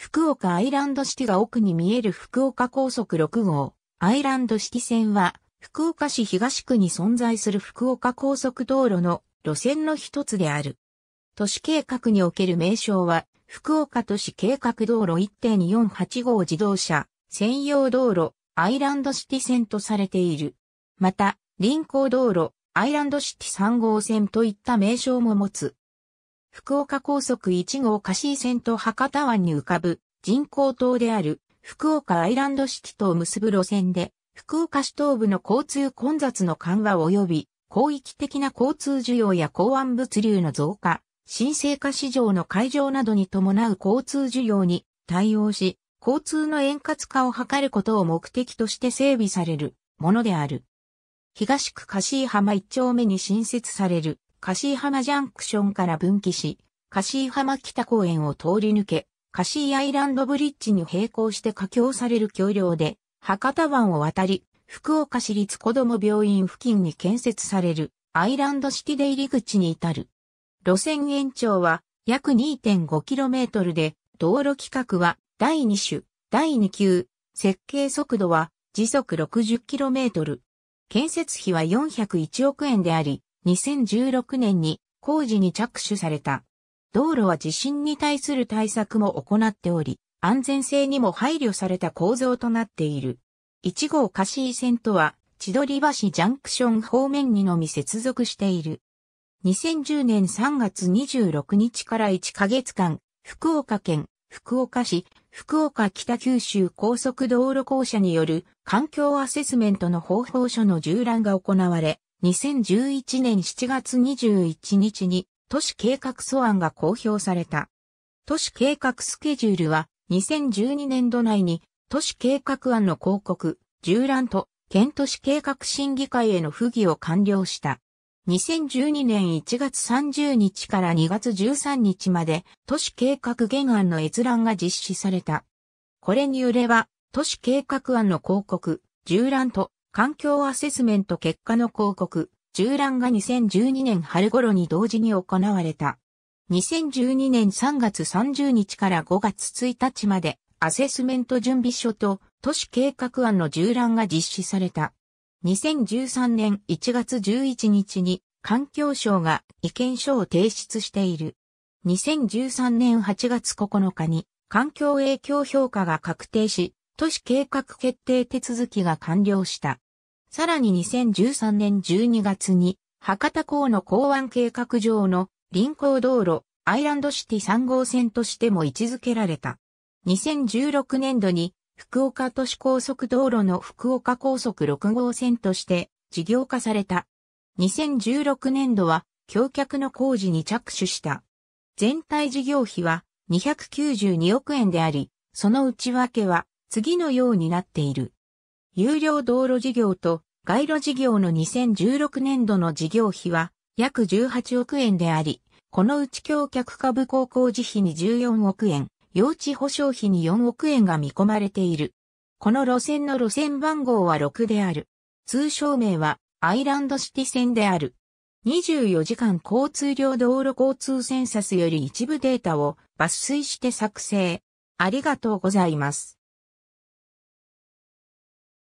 福岡アイランドシティが奥に見える福岡高速6号、アイランドシティ線は、福岡市東区に存在する福岡高速道路の路線の一つである。都市計画における名称は、福岡都市計画道路1 4 8号自動車、専用道路、アイランドシティ線とされている。また、臨港道路、アイランドシティ3号線といった名称も持つ。福岡高速1号シ井線と博多湾に浮かぶ人工島である福岡アイランド式とを結ぶ路線で、福岡市東部の交通混雑の緩和及び広域的な交通需要や港湾物流の増加、新生化市場の会場などに伴う交通需要に対応し、交通の円滑化を図ることを目的として整備されるものである。東区ー浜一丁目に新設されるカシハ浜ジャンクションから分岐し、カシハ浜北公園を通り抜け、カシーアイランドブリッジに並行して架橋される橋梁で、博多湾を渡り、福岡市立子ども病院付近に建設されるアイランド式で入り口に至る。路線延長は約 2.5km で、道路規格は第2種、第2級、設計速度は時速 60km。建設費は401億円であり、2016年に工事に着手された。道路は地震に対する対策も行っており、安全性にも配慮された構造となっている。1号貸井線とは、千鳥橋ジャンクション方面にのみ接続している。2010年3月26日から1ヶ月間、福岡県、福岡市、福岡北九州高速道路公社による環境アセスメントの方法書の縦覧が行われ、2011年7月21日に都市計画素案が公表された。都市計画スケジュールは2012年度内に都市計画案の広告、縦覧と県都市計画審議会への不義を完了した。2012年1月30日から2月13日まで都市計画原案の閲覧が実施された。これによれば都市計画案の広告、縦覧と環境アセスメント結果の広告、縦覧が2012年春頃に同時に行われた。2012年3月30日から5月1日まで、アセスメント準備書と都市計画案の縦覧が実施された。2013年1月11日に環境省が意見書を提出している。2013年8月9日に環境影響評価が確定し、都市計画決定手続きが完了した。さらに2013年12月に、博多港の港湾計画上の臨港道路、アイランドシティ3号線としても位置づけられた。2016年度に、福岡都市高速道路の福岡高速6号線として事業化された。2016年度は、橋脚の工事に着手した。全体事業費は292億円であり、その内訳は次のようになっている。有料道路事業と街路事業の2016年度の事業費は約18億円であり、このうち橋脚下部高校時費に14億円、用地保証費に4億円が見込まれている。この路線の路線番号は6である。通称名はアイランドシティ線である。24時間交通量道路交通センサスより一部データを抜粋して作成。ありがとうございます。